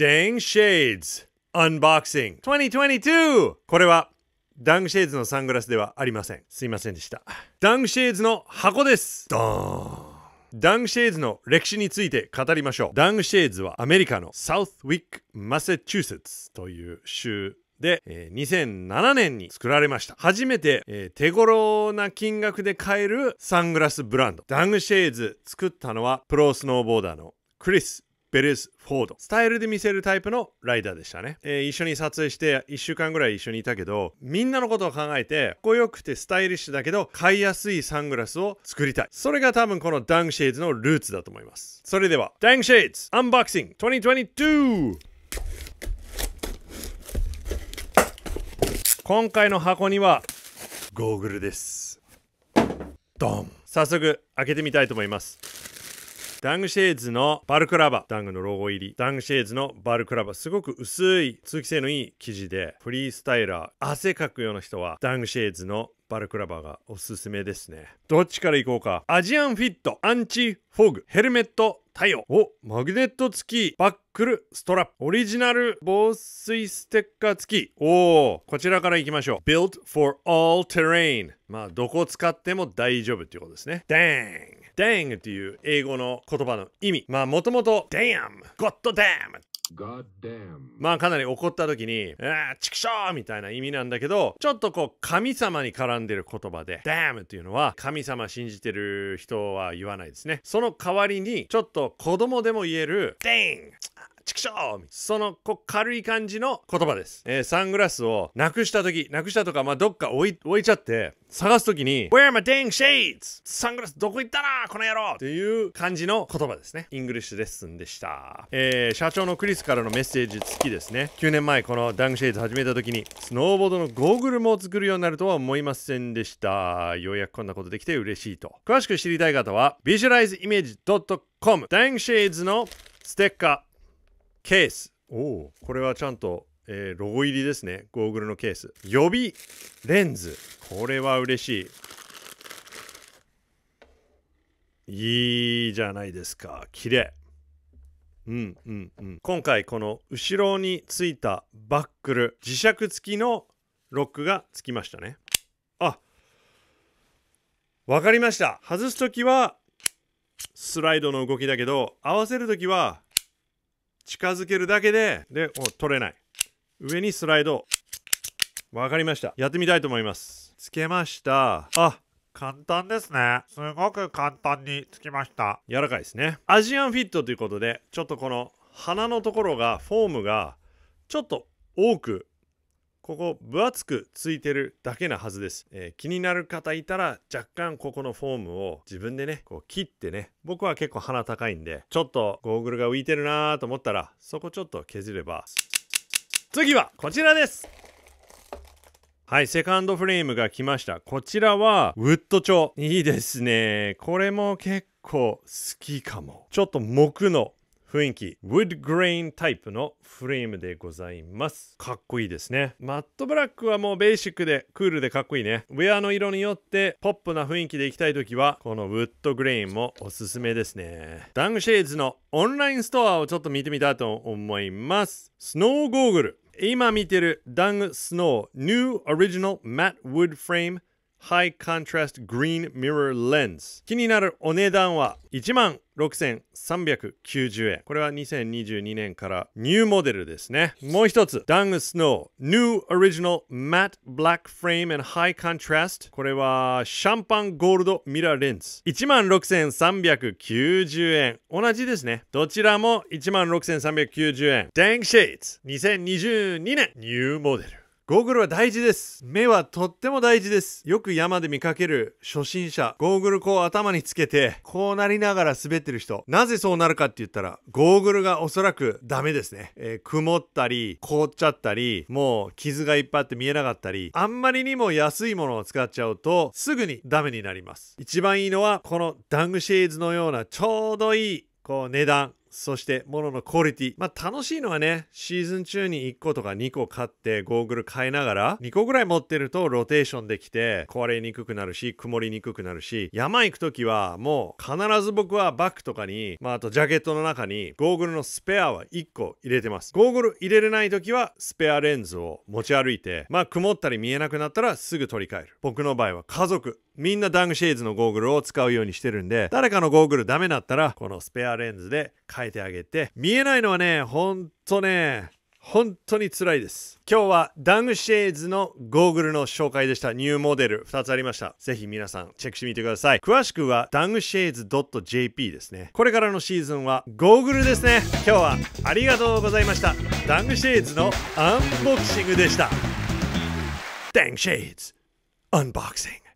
Dang Shades Unboxing 2022これはダングシェ e ズのサングラスではありません。すいませんでした。ダングシェ e ズの箱ですドーンダングシェイズの歴史について語りましょう。ダングシェイズはアメリカのサウスウィック・マサチューセッツという州で、えー、2007年に作られました。初めて、えー、手頃な金額で買えるサングラスブランド。ダングシェイズ作ったのはプロスノーボーダーのクリス・ベレス・フォード。スタイルで見せるタイプのライダーでしたね。えー、一緒に撮影して1週間ぐらい一緒にいたけど、みんなのことを考えて、かっこよくてスタイリッシュだけど、買いやすいサングラスを作りたい。それが多分このダンシェイズのルーツだと思います。それでは、ダンシェイズアンボクシング 2022! 今回の箱には、ゴーグルです。ドン早速、開けてみたいと思います。ダングシェーズのバルクラバ。ダングのロゴ入り。ダングシェーズのバルクラバ。すごく薄い、通気性のいい生地で、フリースタイラー、汗かくような人は、ダングシェーズのバルクラバーがおすすめですね。どっちからいこうか。アジアンフィット、アンチフォグ、ヘルメット、太陽。お、マグネット付き、バックル、ストラップ。オリジナル防水ステッカー付き。おお、こちらからいきましょう。Built for all terrain。まあ、どこ使っても大丈夫っていうことですね。ダン Dang っていう英語の言葉の意味。まあもともと Damn! God damn! God damn. まあかなり怒った時に、ああ、ちくしょうみたいな意味なんだけど、ちょっとこう神様に絡んでる言葉で、damn っていうのは神様信じてる人は言わないですね。その代わりに、ちょっと子供でも言える、dang! そのこう軽い感じの言葉です。えー、サングラスをなくした時、なくしたとか、まあ、どっか置い、置いちゃって、探す時に、Where my dang shades! サングラスどこ行ったなこの野郎っていう感じの言葉ですね。イングリッシュレッスンでした。えー、社長のクリスからのメッセージ付きですね。9年前、このダングシェイズ始めた時に、スノーボードのゴーグルも作るようになるとは思いませんでした。ようやくこんなことできて嬉しいと。詳しく知りたい方は、visualizeimage.com ダングシェイズのステッカーケース。おお、これはちゃんと、えー、ロゴ入りですね。ゴーグルのケース。予備レンズ。これは嬉しい。いいじゃないですか。綺麗。うんうんうん。今回この後ろについたバックル、磁石付きのロックがつきましたね。あ、わかりました。外す時はスライドの動きだけど、合わせる時は近づけるだけで、で、取れない。上にスライド。わかりました。やってみたいと思います。つけました。あ、簡単ですね。すごく簡単につきました。柔らかいですね。アジアンフィットということで、ちょっとこの鼻のところが、フォームが、ちょっと多くここ分厚くついてるだけなはずです、えー、気になる方いたら若干ここのフォームを自分でねこう切ってね僕は結構鼻高いんでちょっとゴーグルが浮いてるなーと思ったらそこちょっと削れば次はこちらですはい、セカンドフレームが来ました。こちらは、ウッド調。いいですね。これも結構好きかも。ちょっと木の雰囲気、ウッドグレインタイプのフレームでございます。かっこいいですね。マットブラックはもうベーシックでクールでかっこいいね。ウェアの色によってポップな雰囲気でいきたいときは、このウッドグレインもおすすめですね。ダングシェイズのオンラインストアをちょっと見てみたいと思います。スノーゴーグル。今見てるダングスノーニューオリジナルマットウッドフレームハイコントラストグリーンミラーレンズ気になるお値段は1万6390円これは2022年からニューモデルですねもう一つダングスノーニューオリジナルマットブラックフレームハイコントラストこれはシャンパンゴールドミラーレンズ1万6390円同じですねどちらも1万6390円ダンクシェイツ2022年ニューモデルゴーグルは大事です。目はとっても大事です。よく山で見かける初心者、ゴーグルこう頭につけて、こうなりながら滑ってる人。なぜそうなるかって言ったら、ゴーグルがおそらくダメですね。えー、曇ったり、凍っちゃったり、もう傷がいっぱいあって見えなかったり、あんまりにも安いものを使っちゃうと、すぐにダメになります。一番いいのは、このダングシェイズのようなちょうどいいこう値段そして物のクオリティ。まあ楽しいのはね、シーズン中に1個とか2個買ってゴーグル買いながら、2個ぐらい持ってるとロテーションできて壊れにくくなるし、曇りにくくなるし、山行く時はもう必ず僕はバッグとかに、まああとジャケットの中にゴーグルのスペアは1個入れてます。ゴーグル入れれない時はスペアレンズを持ち歩いて、まあ曇ったり見えなくなったらすぐ取り替える。僕の場合は家族。みんなダングシェイズのゴーグルを使うようにしてるんで、誰かのゴーグルダメだったら、このスペアレンズで買変えてあげて見えないのはねほんとね本当につらいです。今日はダングシェイズのゴーグルの紹介でした。ニューモデル2つありました。ぜひ皆さんチェックしてみてください。詳しくはダングシェイズ .jp ですね。これからのシーズンはゴーグルですね。今日はありがとうございました。ダングシェイズのアンボクシングでした。ダンシェイズアンボクシング。